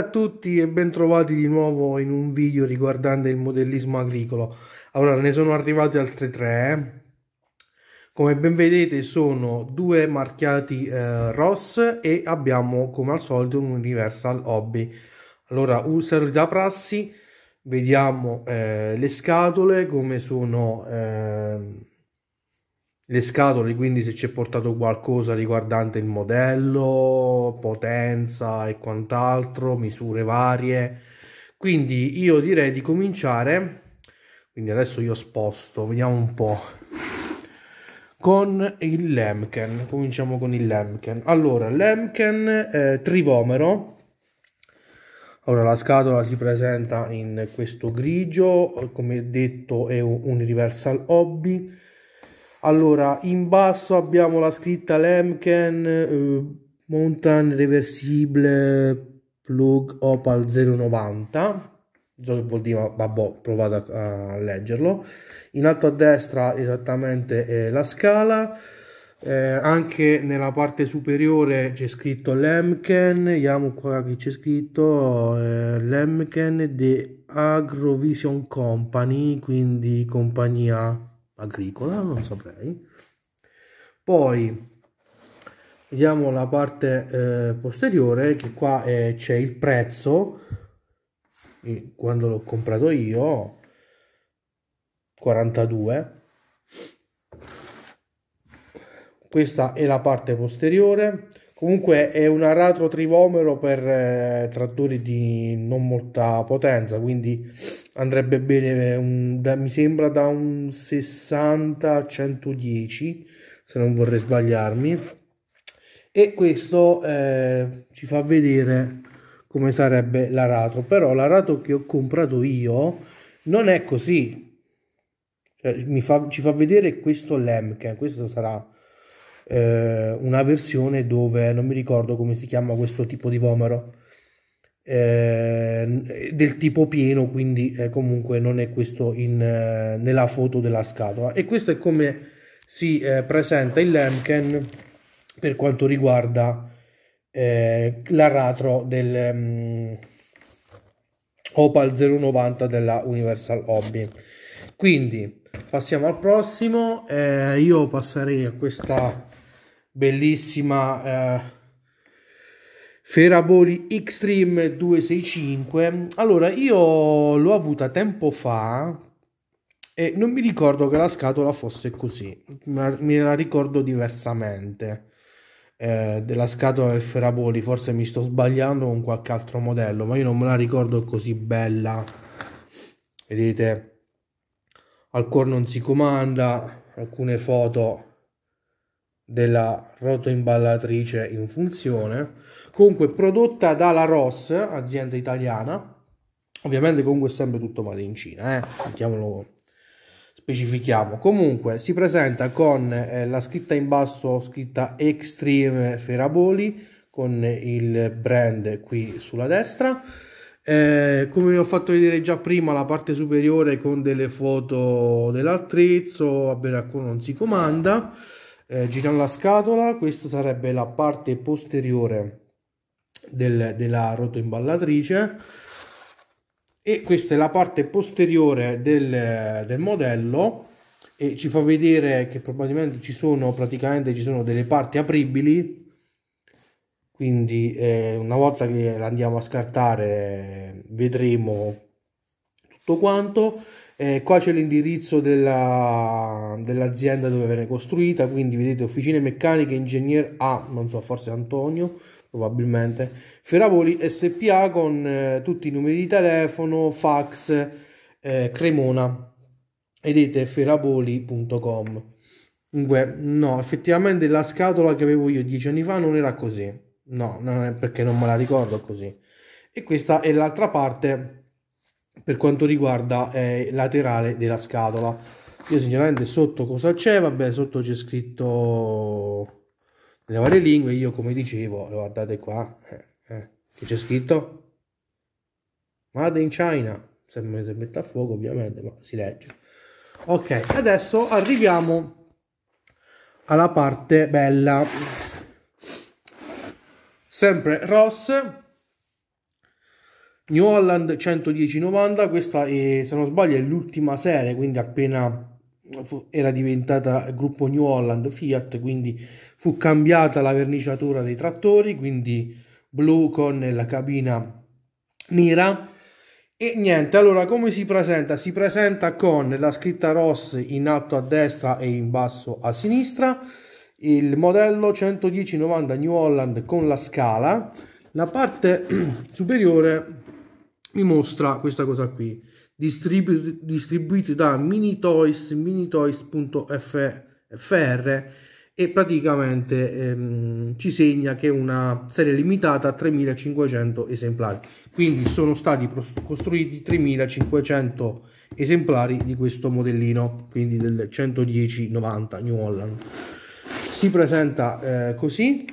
a tutti e bentrovati di nuovo in un video riguardante il modellismo agricolo allora ne sono arrivati altri tre eh. come ben vedete sono due marchiati eh, ROS e abbiamo come al solito un Universal Hobby allora da prassi vediamo eh, le scatole come sono eh, le scatole, quindi se ci è portato qualcosa riguardante il modello, potenza e quant'altro, misure varie. Quindi io direi di cominciare, quindi adesso io sposto, vediamo un po', con il Lemken. Cominciamo con il Lemken. Allora, Lemken eh, trivomero. Allora, la scatola si presenta in questo grigio, come detto è un Universal Hobby allora, in basso abbiamo la scritta Lemken eh, Mountain Reversible Plug Opal 090. Non So che vuol dire, ma vabbè, provate a, a, leggerlo. In alto a destra esattamente eh, la scala. Eh, anche nella parte superiore c'è scritto Lemken, vediamo qua che c'è scritto eh, Lemken di Agrovision Company, quindi compagnia agricola, non saprei. Poi vediamo la parte eh, posteriore che qua eh, c'è il prezzo quando l'ho comprato io 42 questa è la parte posteriore Comunque è un aratro trivomero per eh, trattori di non molta potenza, quindi andrebbe bene, eh, un, da, mi sembra, da un 60 a 110, se non vorrei sbagliarmi. E questo eh, ci fa vedere come sarebbe l'aratro, però l'aratro che ho comprato io non è così. Cioè, fa, ci fa vedere questo Lemke, questo sarà eh, una versione dove non mi ricordo come si chiama questo tipo di vomero eh, del tipo pieno quindi eh, comunque non è questo in, eh, nella foto della scatola e questo è come si eh, presenta il Lemken per quanto riguarda eh, l'aratro del um, Opal 090 della Universal Hobby quindi passiamo al prossimo eh, io passerei a questa bellissima eh, Feraboli Xtreme 265. Allora, io l'ho avuta tempo fa e non mi ricordo che la scatola fosse così, me la ricordo diversamente. Eh, della scatola del Feraboli, forse mi sto sbagliando con qualche altro modello, ma io non me la ricordo così bella. Vedete, al cuore non si comanda, alcune foto della rotoimballatrice in funzione, comunque prodotta dalla Ross, azienda italiana, ovviamente comunque è sempre tutto made in Cina, eh? Mettiamolo specifichiamo. Comunque si presenta con eh, la scritta in basso scritta Extreme Feraboli con il brand qui sulla destra. Eh, come vi ho fatto vedere già prima la parte superiore con delle foto dell'altrezzo a Beracco non si comanda eh, girando la scatola questa sarebbe la parte posteriore del, della imballatrice e questa è la parte posteriore del, del, modello e ci fa vedere che probabilmente ci sono praticamente ci sono delle parti apribili quindi eh, una volta che la andiamo a scartare vedremo tutto quanto eh, qua c'è l'indirizzo della, dell'azienda dove viene costruita, quindi vedete Officine Meccaniche Ingegner A, ah, non so, forse Antonio, probabilmente, Ferravoli SPA con eh, tutti i numeri di telefono, fax, eh, Cremona, vedete ferravoli.com. Dunque, no, effettivamente la scatola che avevo io dieci anni fa non era così, no, non perché non me la ricordo così. E questa è l'altra parte per quanto riguarda eh, laterale della scatola io sinceramente sotto cosa c'è vabbè sotto c'è scritto nelle varie lingue io come dicevo guardate qua eh, eh, che c'è scritto made in China se mi si mette a fuoco ovviamente ma si legge ok adesso arriviamo alla parte bella sempre Ross New Holland 110-90, questa è, se non sbaglio è l'ultima serie, quindi appena era diventata gruppo New Holland Fiat, quindi fu cambiata la verniciatura dei trattori, quindi blu con la cabina nera. E niente, allora come si presenta? Si presenta con la scritta ROS in alto a destra e in basso a sinistra, il modello 110-90 New Holland con la scala, la parte superiore mi mostra questa cosa qui distribu distribuiti da minitoys minitoys.fr e praticamente ehm, ci segna che è una serie limitata a 3500 esemplari quindi sono stati costruiti 3500 esemplari di questo modellino quindi del 110-90 New Holland si presenta eh, così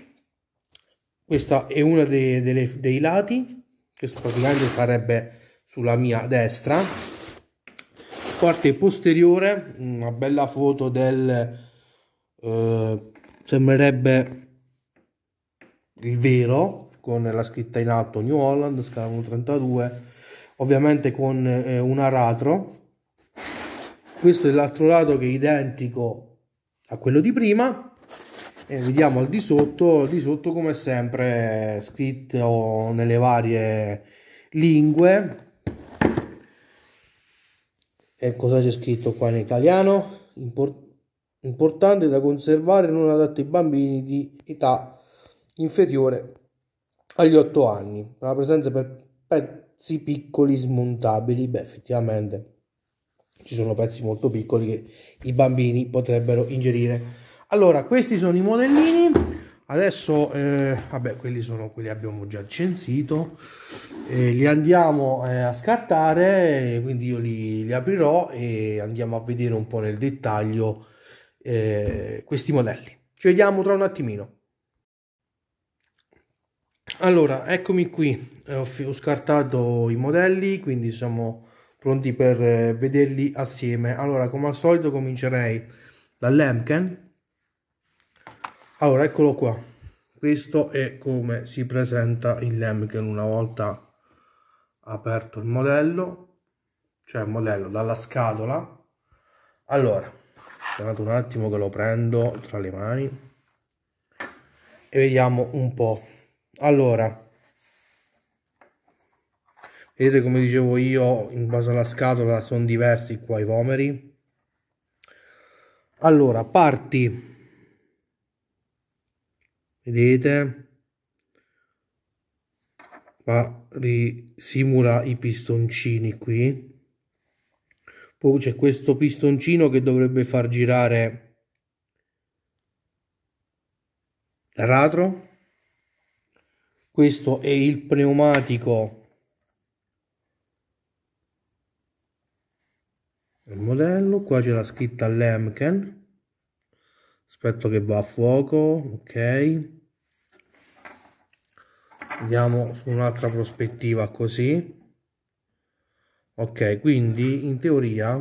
questa è una dei, dei, dei lati questo praticamente sarebbe sulla mia destra parte posteriore una bella foto del eh, sembrerebbe il vero con la scritta in alto New Holland scala 132 ovviamente con eh, un aratro questo è l'altro lato che è identico a quello di prima eh, vediamo al di sotto al di sotto come sempre scritto nelle varie lingue e cosa c'è scritto qua in italiano Import importante da conservare non adatto ai bambini di età inferiore agli 8 anni la presenza per pezzi piccoli smontabili beh effettivamente ci sono pezzi molto piccoli che i bambini potrebbero ingerire allora questi sono i modellini adesso eh, vabbè quelli sono quelli abbiamo già censito eh, li andiamo eh, a scartare quindi io li, li, aprirò e andiamo a vedere un po' nel dettaglio eh, questi modelli ci vediamo tra un attimino allora eccomi qui eh, ho, ho scartato i modelli quindi siamo pronti per eh, vederli assieme allora come al solito comincerei dall'Emken allora, eccolo qua. Questo è come si presenta il Lemken una volta aperto il modello, cioè il modello dalla scatola. Allora, aspettate un attimo che lo prendo tra le mani e vediamo un po'. Allora, vedete come dicevo io, in base alla scatola sono diversi qua i vomeri Allora, parti vedete qua simula i pistoncini qui poi c'è questo pistoncino che dovrebbe far girare l'aratro questo è il pneumatico il modello qua c'è la scritta Lemken aspetto che va a fuoco ok vediamo su un'altra prospettiva così ok quindi in teoria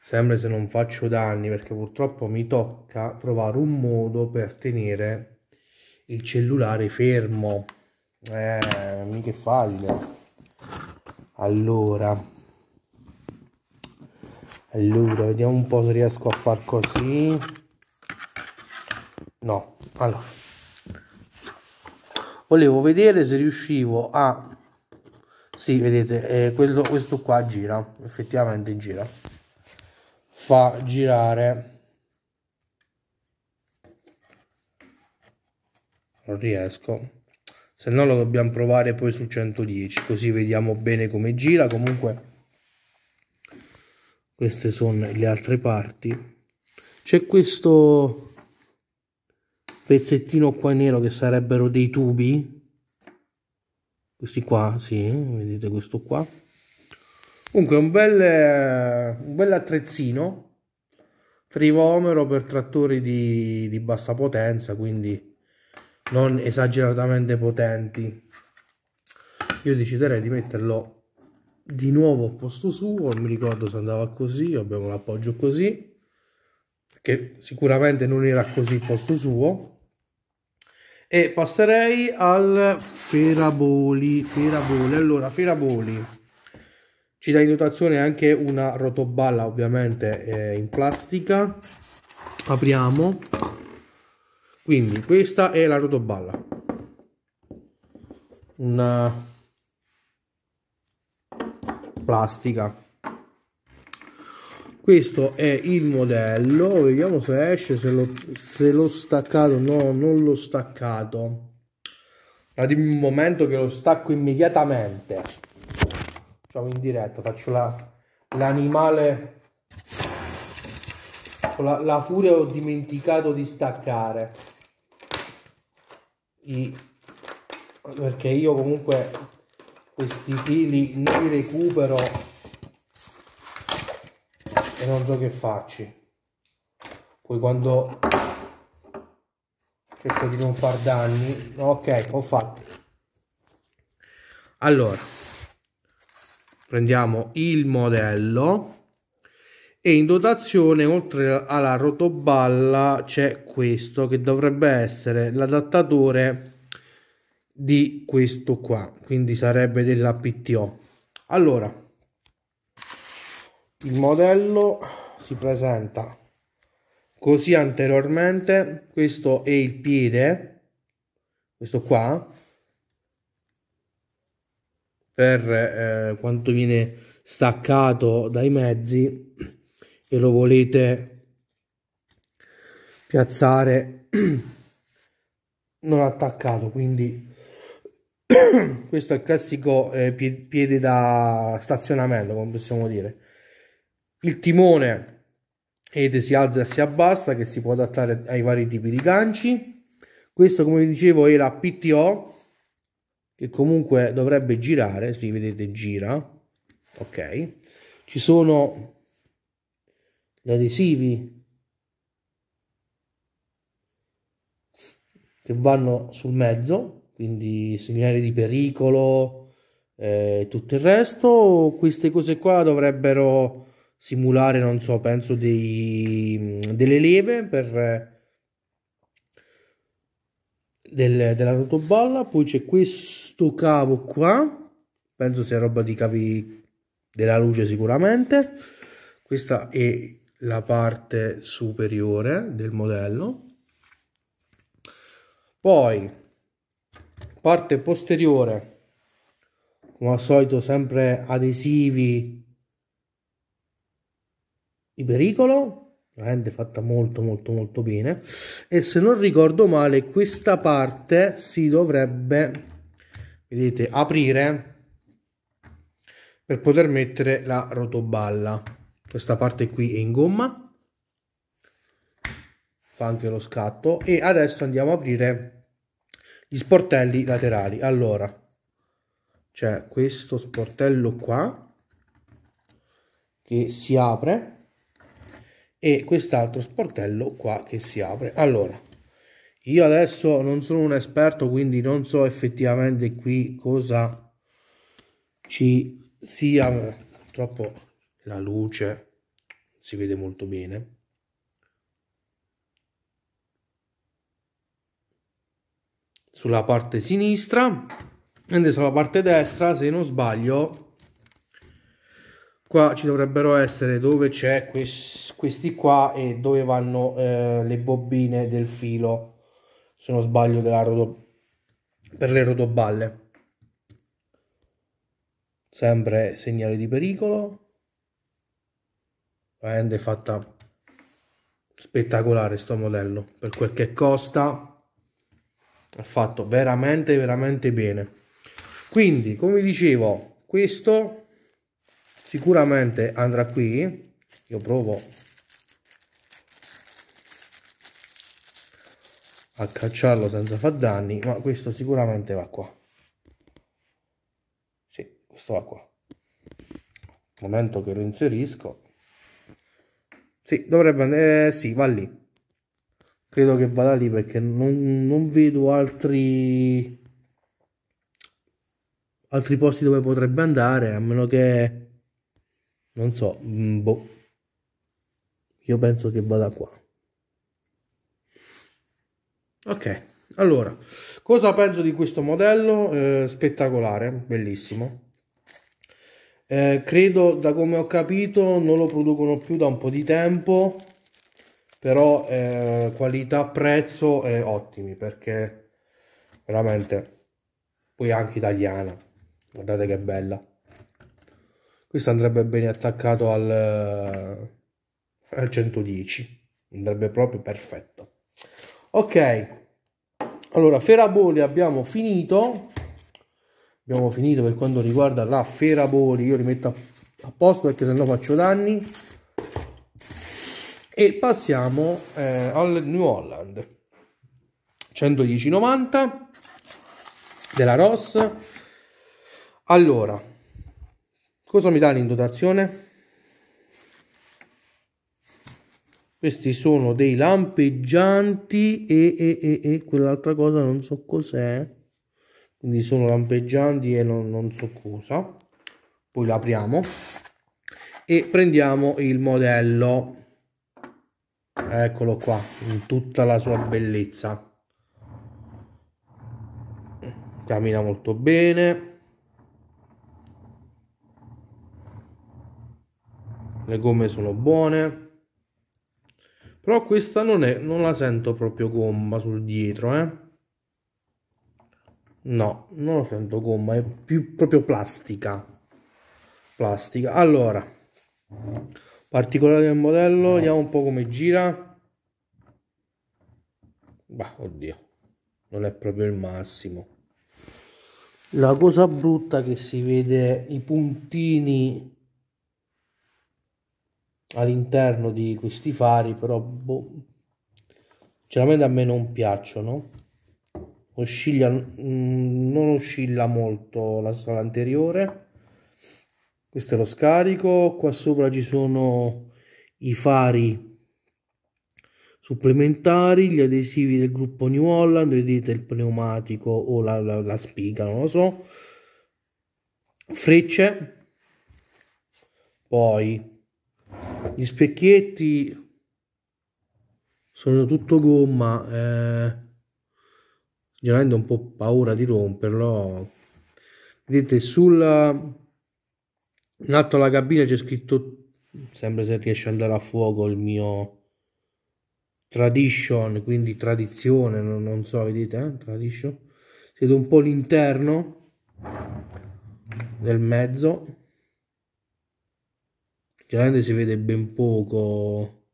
sempre se non faccio danni perché purtroppo mi tocca trovare un modo per tenere il cellulare fermo eh, mica fallo allora allora vediamo un po' se riesco a far così no allora volevo vedere se riuscivo a sì vedete eh, quello, questo qua gira effettivamente gira fa girare non riesco se no lo dobbiamo provare poi su 110 così vediamo bene come gira comunque queste sono le altre parti c'è questo pezzettino qua nero che sarebbero dei tubi questi qua sì vedete questo qua comunque un bel un bel attrezzino trivomero per trattori di, di bassa potenza quindi non esageratamente potenti io deciderei di metterlo di nuovo al posto suo non mi ricordo se andava così abbiamo l'appoggio così che sicuramente non era così il posto suo e passerei al Feraboli. Feraboli, allora Feraboli ci dà in dotazione anche una rotoballa ovviamente eh, in plastica. Apriamo. Quindi questa è la rotoballa. Una plastica questo è il modello vediamo se esce se l'ho, se l'ho staccato no non l'ho staccato ma dimmi un momento che lo stacco immediatamente facciamo in diretta faccio l'animale la, la, furia ho dimenticato di staccare I, perché io comunque questi fili li recupero e non so che farci poi quando cerco di non far danni ok ho fatto allora prendiamo il modello e in dotazione oltre alla rotoballa c'è questo che dovrebbe essere l'adattatore di questo qua quindi sarebbe della PTO allora il modello si presenta così anteriormente questo è il piede questo qua per eh, quanto viene staccato dai mezzi e lo volete piazzare non attaccato quindi questo è il classico eh, piede da stazionamento come possiamo dire il timone ed si alza e si abbassa che si può adattare ai vari tipi di ganci questo come vi dicevo era PTO che comunque dovrebbe girare si vedete gira ok ci sono gli adesivi che vanno sul mezzo quindi segnali di pericolo eh, tutto il resto queste cose qua dovrebbero simulare, non so, penso dei, delle leve per del, della rotoballa, poi c'è questo cavo qua, penso sia roba di cavi della luce sicuramente, questa è la parte superiore del modello, poi parte posteriore, come al solito sempre adesivi di pericolo, veramente fatta molto molto molto bene, e se non ricordo male questa parte si dovrebbe, vedete, aprire per poter mettere la rotoballa. Questa parte qui è in gomma, fa anche lo scatto, e adesso andiamo a aprire gli sportelli laterali. Allora, c'è questo sportello qua che si apre e quest'altro sportello qua che si apre allora io adesso non sono un esperto quindi non so effettivamente qui cosa ci sia purtroppo la luce si vede molto bene sulla parte sinistra mentre sulla parte destra se non sbaglio qua ci dovrebbero essere dove c'è questi qua e dove vanno eh, le bobine del filo se non sbaglio della rodo... per le rotoballe sempre segnale di pericolo veramente fatta spettacolare sto modello per quel che costa ha fatto veramente veramente bene quindi come dicevo questo sicuramente andrà qui io provo a cacciarlo senza far danni ma questo sicuramente va qua sì questo va qua momento che lo inserisco sì dovrebbe andare eh, sì va lì credo che vada lì perché non, non vedo altri altri posti dove potrebbe andare a meno che non so, mm, boh. Io penso che vada qua. Ok, allora, cosa penso di questo modello? Eh, spettacolare, bellissimo. Eh, credo, da come ho capito, non lo producono più da un po' di tempo, però eh, qualità-prezzo è ottimi, perché veramente, poi anche italiana, guardate che bella questo andrebbe bene attaccato al, eh, al 110 andrebbe proprio perfetto ok allora feraboli abbiamo finito abbiamo finito per quanto riguarda la feraboli io li metto a posto perché sennò faccio danni e passiamo eh, al New Holland 110,90 della Ross allora cosa mi dà in dotazione? Questi sono dei lampeggianti e, e, e, e quell'altra cosa non so cos'è. Quindi sono lampeggianti e non, non so cosa. Poi l'apriamo e prendiamo il modello. Eccolo qua, in tutta la sua bellezza. Cammina molto bene le gomme sono buone però questa non è non la sento proprio gomma sul dietro eh no non la sento gomma è più proprio plastica plastica allora particolare del modello vediamo un po come gira bah oddio non è proprio il massimo la cosa brutta che si vede i puntini all'interno di questi fari però boh, sinceramente a me non piacciono oscilla mh, mm, non oscilla molto la sala anteriore questo è lo scarico qua sopra ci sono i fari supplementari gli adesivi del gruppo New Holland vedete il pneumatico o la, la, la spiga non lo so frecce poi gli specchietti sono tutto gomma, eh, generalmente un po' paura di romperlo. Vedete, sulla, in alto alla cabina c'è scritto, sempre se riesce ad andare a fuoco il mio tradition, quindi tradizione, non, non so, vedete, eh? tradition. Vedo un po' l'interno del mezzo chiaramente si vede ben poco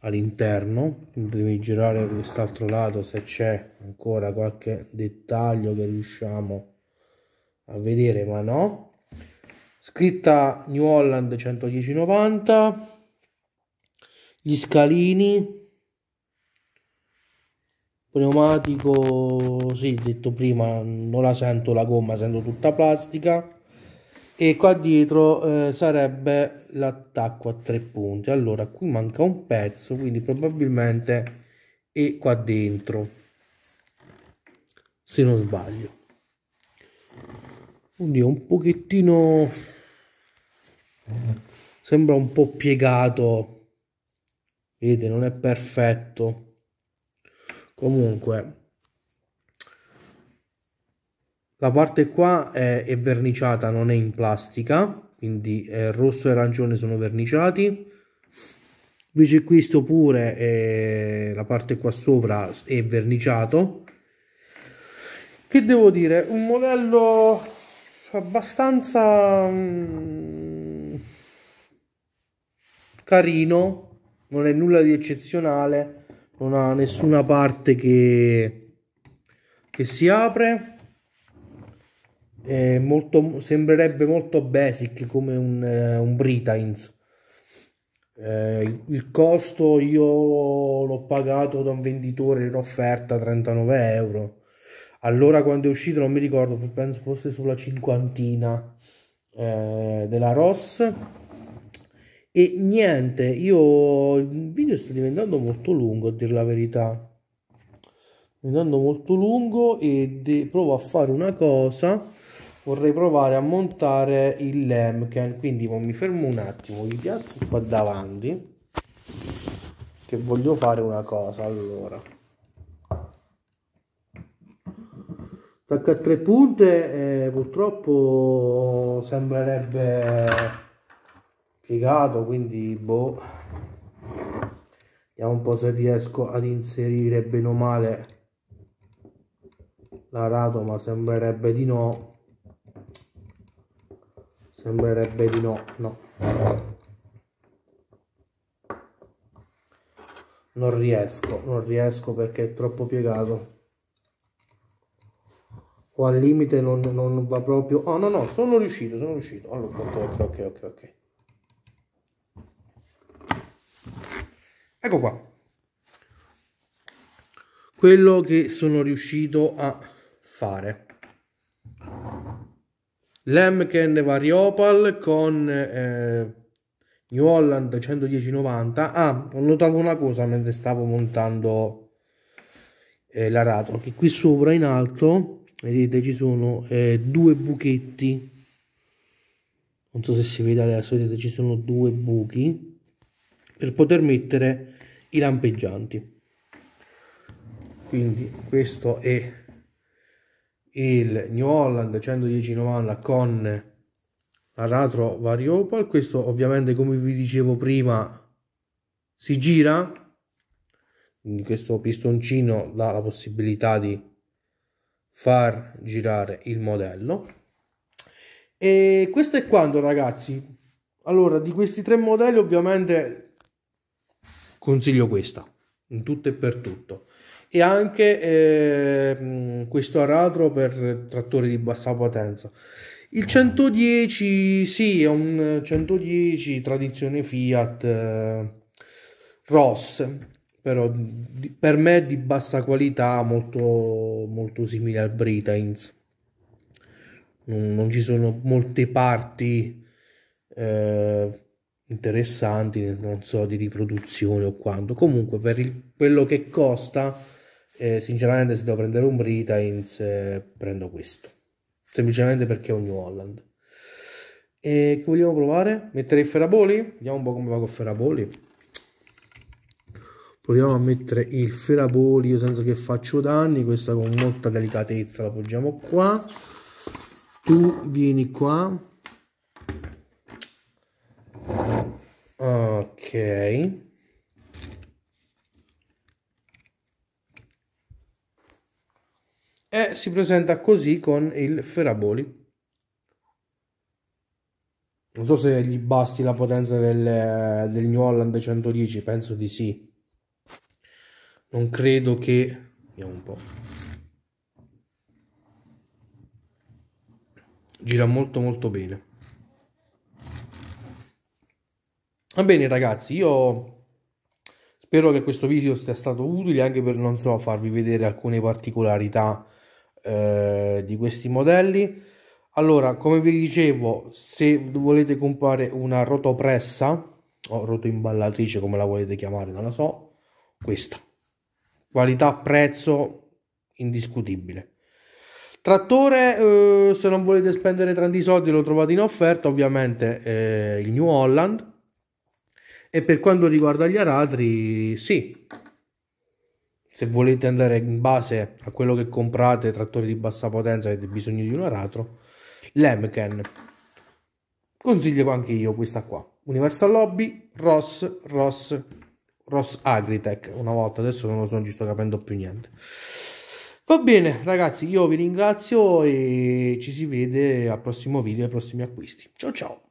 all'interno devi girare quest'altro lato se c'è ancora qualche dettaglio che riusciamo a vedere ma no scritta New Holland 11090 gli scalini pneumatico sì detto prima non la sento la gomma sento tutta plastica e qua dietro eh, sarebbe l'attacco a tre punti allora qui manca un pezzo quindi probabilmente è qua dentro se non sbaglio quindi è un pochettino sembra un po' piegato vedete non è perfetto comunque la parte qua è, è verniciata, non è in plastica, quindi eh, rosso e arancione sono verniciati. Invece questo pure, eh, la parte qua sopra è verniciato. Che devo dire, un modello abbastanza mm, carino, non è nulla di eccezionale, non ha nessuna parte che, che si apre molto, sembrerebbe molto basic come un, eh, un Britains. Eh, il costo io l'ho pagato da un venditore in offerta 39 euro. Allora quando è uscito non mi ricordo, penso fosse sulla cinquantina eh, della Ross. E niente, io il video sta diventando molto lungo a dire la verità. Sta diventando molto lungo e provo a fare una cosa vorrei provare a montare il lemken quindi mi fermo un attimo vi piazzo qua davanti che voglio fare una cosa allora tacca a tre punte eh, purtroppo sembrerebbe piegato quindi boh vediamo un po' se riesco ad inserire bene o male la ma sembrerebbe di no Sembrerebbe di no, no. Non riesco, non riesco perché è troppo piegato. O al limite non, non va proprio... Oh no no, sono riuscito, sono riuscito. Allora, ok, ok, ok, ok. Ecco qua. Quello che sono riuscito a fare. Lemken Variopal con eh, New Holland 110-90. Ah, ho notato una cosa mentre stavo montando eh, l'aratro, che qui sopra in alto, vedete, ci sono eh, due buchetti. Non so se si vede adesso, vedete, ci sono due buchi per poter mettere i lampeggianti. Quindi questo è il New Holland 110-90 con aratro variopal questo ovviamente come vi dicevo prima si gira quindi questo pistoncino dà la possibilità di far girare il modello e questo è quanto ragazzi allora di questi tre modelli ovviamente consiglio questa in tutto e per tutto e anche eh, questo aratro per trattori di bassa potenza. Il 110, sì, è un 110 tradizione Fiat eh, Ross, però di, per me di bassa qualità, molto, molto simile al Britains. Non, non, ci sono molte parti eh, interessanti, non so, di riproduzione o quanto. Comunque, per il, quello che costa eh, sinceramente se devo prendere un Britains eh, prendo questo semplicemente perché è un New Holland e che vogliamo provare? mettere il Ferraboli? vediamo un po' come va con Ferraboli proviamo a mettere il Ferraboli io senza che faccio danni questa con molta delicatezza la poggiamo qua tu vieni qua ok e si presenta così con il Feraboli. Non so se gli basti la potenza del, del New Holland 110, penso di sì. Non credo che... Vediamo un po'. Gira molto molto bene. Va bene ragazzi, io spero che questo video sia stato utile anche per, non so, farvi vedere alcune particolarità eh, di questi modelli allora come vi dicevo se volete comprare una rotopressa o rotoimballatrice come la volete chiamare non la so questa qualità prezzo indiscutibile trattore eh, se non volete spendere tanti soldi lo trovate in offerta ovviamente eh, il New Holland e per quanto riguarda gli aratri sì se volete andare in base a quello che comprate, trattori di bassa potenza, avete bisogno di un aratro, l'Emken. Consiglio anche io questa qua. Universal Lobby, Ross, Ross, Ross Agritech. Una volta, adesso non lo so, non ci sto capendo più niente. Va bene ragazzi, io vi ringrazio e ci si vede al prossimo video, ai prossimi acquisti. Ciao ciao!